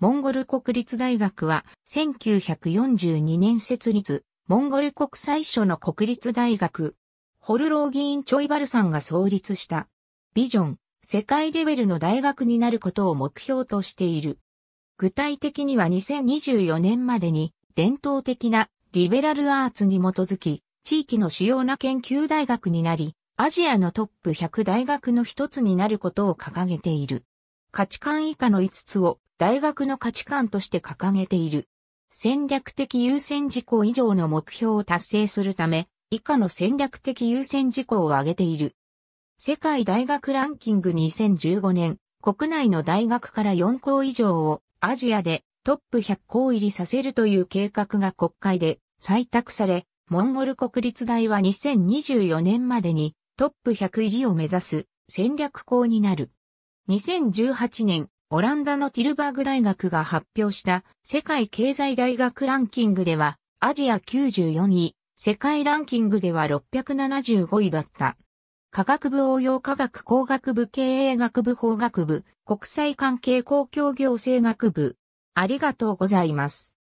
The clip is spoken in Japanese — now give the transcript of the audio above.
モンゴル国立大学は1942年設立、モンゴル国最初の国立大学、ホルロー議員チョイバルさんが創立した。ビジョン、世界レベルの大学になることを目標としている。具体的には2024年までに伝統的なリベラルアーツに基づき、地域の主要な研究大学になり、アジアのトップ100大学の一つになることを掲げている。価値観以下の5つを大学の価値観として掲げている。戦略的優先事項以上の目標を達成するため、以下の戦略的優先事項を挙げている。世界大学ランキング2015年、国内の大学から4校以上をアジアでトップ100校入りさせるという計画が国会で採択され、モンゴル国立大は2024年までにトップ100入りを目指す戦略校になる。2018年、オランダのティルバーグ大学が発表した世界経済大学ランキングではアジア94位、世界ランキングでは675位だった。科学部応用科学工学部経営学部法学部国際関係公共行政学部。ありがとうございます。